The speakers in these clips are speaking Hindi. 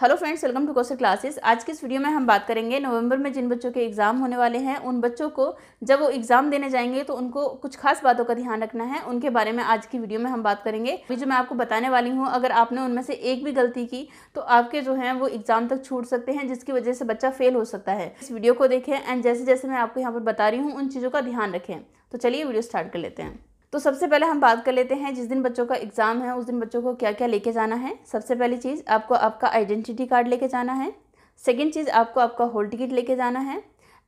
hello friends welcome to Kaushal classes आज की इस वीडियो में हम बात करेंगे नवंबर में जिन बच्चों के एग्ज़ाम होने वाले हैं उन बच्चों को जब वो एग्ज़ाम देने जाएंगे तो उनको कुछ खास बातों का ध्यान रखना है उनके बारे में आज की वीडियो में हम बात करेंगे अभी जो मैं आपको बताने वाली हूँ अगर आपने उनमें से एक भी गलती की तो आपके जो हैं वो एग्ज़ाम तक छूट सकते हैं जिसकी वजह से बच्चा फेल हो सकता है इस वीडियो को देखें एंड जैसे जैसे मैं आपको यहाँ पर बता रही हूँ उन चीज़ों का ध्यान रखें तो चलिए वीडियो स्टार्ट कर लेते हैं तो सबसे पहले हम बात कर लेते हैं जिस दिन बच्चों का एग्ज़ाम है उस दिन बच्चों को क्या क्या लेके जाना है सबसे पहली चीज़ आपको आपका आइडेंटिटी कार्ड लेके जाना है सेकेंड चीज़ आपको आपका होल टिकट लेके जाना है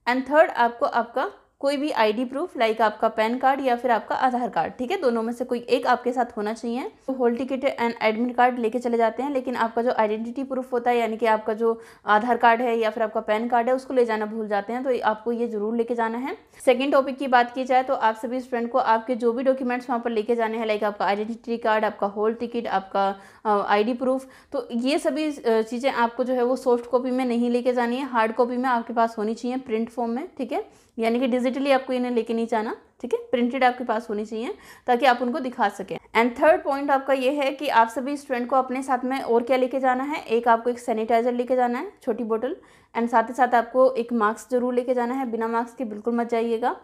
एंड थर्ड आपको आपका कोई भी आईडी प्रूफ लाइक आपका पैन कार्ड या फिर आपका आधार कार्ड ठीक है दोनों में से कोई एक आपके साथ होना चाहिए तो hall ticket and admit card लेके चले जाते हैं लेकिन आपका जो आइडेंटिटी प्रूफ होता है यानी कि आपका जो आधार कार्ड है या फिर आपका पैन कार्ड है उसको ले जाना भूल जाते हैं तो आपको ये जरूर लेके जाना है सेकेंड टॉपिक की बात की जाए तो आप सभी स्टूडेंट को आपके जो भी डॉक्यूमेंट्स वहाँ पर लेके जाने हैं लाइक आपका आइडेंटिटी कार्ड आपका होल टिकट आपका आई प्रूफ तो ये सभी चीज़ें आपको जो है वो सॉफ्ट कॉपी में नहीं लेके जानी है हार्ड कॉपी में आपके पास होनी चाहिए प्रिंट फॉर्म में ठीक है यानी कि डिजिटली आपको इन्हें लेके नहीं जाना ठीक है प्रिंटेड आपके पास होनी चाहिए ताकि आप उनको दिखा सकें एंड थर्ड पॉइंट आपका ये है कि आप सभी स्टूडेंट को अपने साथ में और क्या लेके जाना है एक आपको एक सैनिटाइजर लेके जाना है छोटी बोतल एंड साथ ही साथ आपको एक मास्क जरूर लेके जाना है बिना मास्क के बिल्कुल मत जाइएगा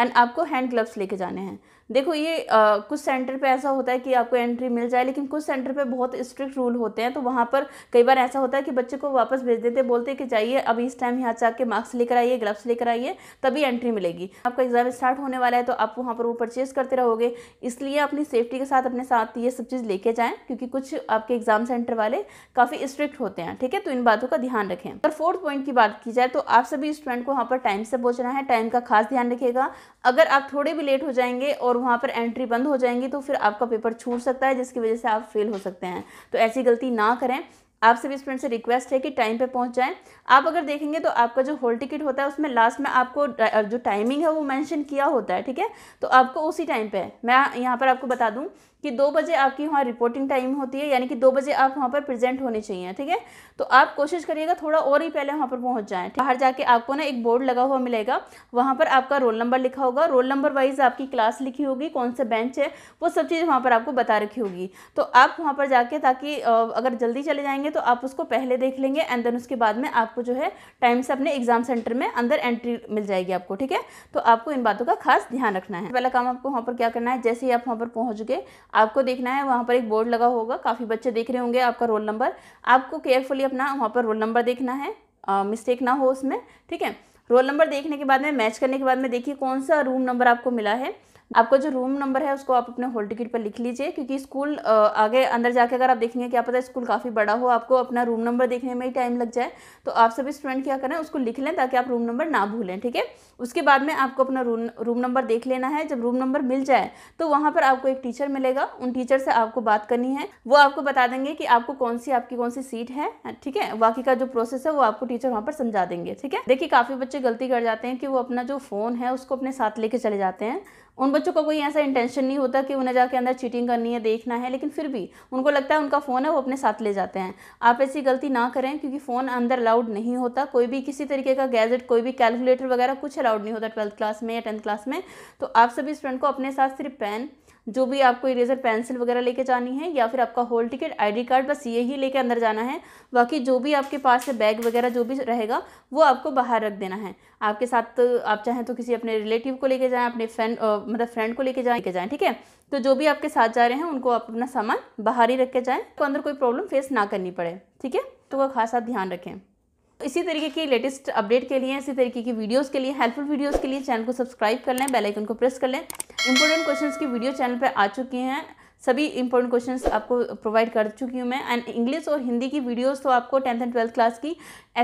एंड आपको हैंड ग्लव्स लेके जाने हैं देखो ये आ, कुछ सेंटर पे ऐसा होता है कि आपको एंट्री मिल जाए लेकिन कुछ सेंटर पे बहुत स्ट्रिक्ट रूल होते हैं तो वहाँ पर कई बार ऐसा होता है कि बच्चे को वापस भेज देते हैं बोलते कि जाइए अब इस टाइम यहाँ जाके मार्क्स लेकर आइए ग्लव्स लेकर आइए तभी एंट्री मिलेगी आपका एग्ज़ाम स्टार्ट होने वाला है तो आप वहाँ पर वो परचेज़ करते रहोगे इसलिए अपनी सेफ्टी के साथ अपने साथ ये सब चीज़ लेके जाएँ क्योंकि कुछ आपके एग्ज़ाम सेंटर वाले काफ़ी स्ट्रिक्ट होते हैं ठीक है तो इन बातों का ध्यान रखें अगर फोर्थ पॉइंट की बात की जाए तो आप सभी स्टूडेंट को वहाँ पर टाइम से पहुँचना है टाइम का खास ध्यान रखिएगा अगर आप थोड़े भी लेट हो जाएंगे और वहाँ पर एंट्री बंद हो जाएंगी तो फिर आपका पेपर छूट सकता है जिसकी वजह से आप फेल हो सकते हैं तो ऐसी गलती ना करें आप सभी स्टूडेंट से रिक्वेस्ट है कि टाइम पे पहुंच जाएं आप अगर देखेंगे तो आपका जो होल टिकट होता है उसमें लास्ट में आपको जो टाइमिंग है वो मेंशन किया होता है ठीक है तो आपको उसी टाइम पे मैं यहाँ पर आपको बता दूँ कि दो बजे आपकी वहाँ रिपोर्टिंग टाइम होती है यानी कि दो बजे आप वहाँ पर प्रेजेंट होने चाहिए ठीक है तो आप कोशिश करिएगा थोड़ा और ही पहले वहाँ पर पहुँच जाएँ बाहर जाके आपको ना एक बोर्ड लगा हुआ मिलेगा वहाँ पर आपका रोल नंबर लिखा होगा रोल नंबर वाइज आपकी क्लास लिखी होगी कौन सा बेंच है वो सब चीज़ वहाँ पर आपको बता रखी होगी तो आप वहाँ पर जाके ताकि अगर जल्दी चले जाएंगे तो आप उसको पहले देख लेंगे एंड देन उसके बाद में आपको जो है टाइम से अपने एग्जाम सेंटर में अंदर एंट्री मिल जाएगी आपको ठीक है तो आपको इन बातों का खास ध्यान रखना है पहला काम आपको वहाँ पर क्या करना है जैसे ही आप वहाँ पर पहुँच गए आपको देखना है वहाँ पर एक बोर्ड लगा होगा काफ़ी बच्चे देख रहे होंगे आपका रोल नंबर आपको केयरफुली अपना वहाँ पर रोल नंबर देखना है मिस्टेक ना हो उसमें ठीक है रोल नंबर देखने के बाद में मैच करने के बाद में देखिए कौन सा रूम नंबर आपको मिला है आपका जो रूम नंबर है उसको आप अपने हॉल टिकट पर लिख लीजिए क्योंकि स्कूल आगे अंदर जाके अगर आप देखेंगे क्या पता है स्कूल काफ़ी बड़ा हो आपको अपना रूम नंबर देखने में ही टाइम लग जाए तो आप सभी स्टूडेंट क्या करें उसको लिख लें ताकि आप रूम नंबर ना भूलें ठीक है उसके बाद में आपको अपना रूम रूम नंबर देख लेना है जब रूम नंबर मिल जाए तो वहाँ पर आपको एक टीचर मिलेगा उन टीचर से आपको बात करनी है वो आपको बता देंगे कि आपको कौन सी आपकी कौन सी सीट है ठीक है बाकी का जो प्रोसेस है वो आपको टीचर वहाँ पर समझा देंगे ठीक है देखिए काफ़ी बच्चे गलती कर जाते हैं कि वो अपना जो फ़ोन है उसको अपने साथ लेके चले जाते हैं उन बच्चों का कोई ऐसा इंटेंशन नहीं होता कि उन्हें जाके अंदर चीटिंग करनी है देखना है लेकिन फिर भी उनको लगता है उनका फ़ोन है वो अपने साथ ले जाते हैं आप ऐसी गलती ना करें क्योंकि फ़ोन अंदर अलाउड नहीं होता कोई भी किसी तरीके का गैजेट कोई भी कैलकुलेटर वगैरह कुछ अलाउड नहीं होता ट्वेल्थ क्लास में या टेंथ क्लास में तो आप सभी स्टूडेंट को अपने साथ सिर्फ पेन जो भी आपको इरेजर पेंसिल वगैरह लेके जानी है या फिर आपका होल टिकट आईडी कार्ड बस ये ही लेके अंदर जाना है बाकी जो भी आपके पास से बैग वगैरह जो भी रहेगा वो आपको बाहर रख देना है आपके साथ आप चाहें तो किसी अपने रिलेटिव को लेके जाएँ अपने फ्रेंड मतलब फ्रेंड को लेके जाएँ लेके जाए ठीक है तो जो भी आपके साथ जा रहे हैं उनको आप अपना सामान बाहर ही रख के जाएँ तो अंदर कोई प्रॉब्लम फेस ना करनी पड़े ठीक है तो वह खासा ध्यान रखें इसी तरीके की लेटेस्ट अपडेट के लिए इसी तरीके की वीडियोस के लिए हेल्पफुल वीडियोस के लिए चैनल को सब्सक्राइब कर लें बेल आइकन को प्रेस कर लें इंपॉर्टेंट क्वेश्चंस की वीडियो चैनल पर आ चुकी हैं सभी इंपॉर्टेंट क्वेश्चंस आपको प्रोवाइड कर चुकी हूँ मैं एंड इंग्लिश और हिंदी की वीडियोज़ तो आपको टेंथ एंड ट्वेल्थ क्लास की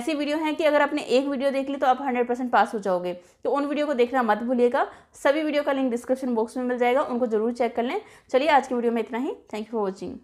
ऐसी वीडियो हैं कि अगर आपने एक वीडियो देख ली तो आप हंड्रेड परसेंट पास हो जाओगे तो उन वीडियो को देखना मत भूलिएगा सभी वीडियो का लिंक डिस्क्रिप्शन बॉक्स में मिल जाएगा उनको जरूर चेक कर लें चलिए आज की वीडियो में इतना ही थैंक यू फॉर वॉचिंग